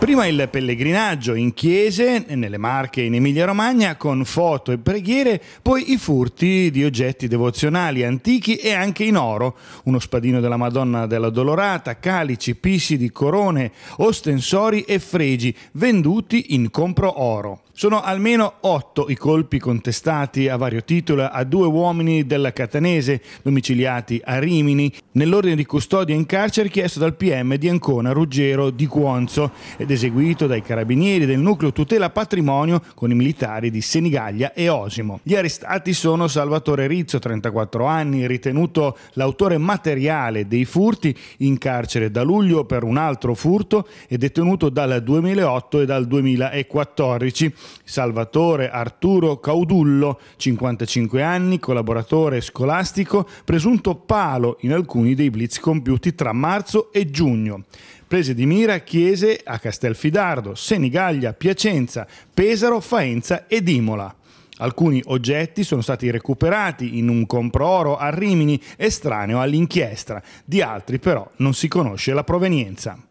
Prima il pellegrinaggio in chiese, nelle Marche, in Emilia-Romagna, con foto e preghiere, poi i furti di oggetti devozionali antichi e anche in oro, uno spadino della Madonna della Dolorata, calici, pisidi, corone, ostensori e fregi, venduti in compro oro. Sono almeno otto i colpi contestati a vario titolo a due uomini della Catanese, domiciliati a Rimini, nell'ordine di custodia in carcere chiesto dal PM di Ancona Ruggero Di Cuonzo ed eseguito dai carabinieri del nucleo tutela patrimonio con i militari di Senigallia e Osimo. Gli arrestati sono Salvatore Rizzo, 34 anni, ritenuto l'autore materiale dei furti, in carcere da luglio per un altro furto e detenuto dal 2008 e dal 2014. Salvatore Arturo Caudullo, 55 anni, collaboratore scolastico, presunto palo in alcuni alcuni dei blitz compiuti tra marzo e giugno. Prese di mira Chiese a Castelfidardo, Senigallia, Piacenza, Pesaro, Faenza e Imola. Alcuni oggetti sono stati recuperati in un comprooro a Rimini estraneo all'inchiesta, di altri però non si conosce la provenienza.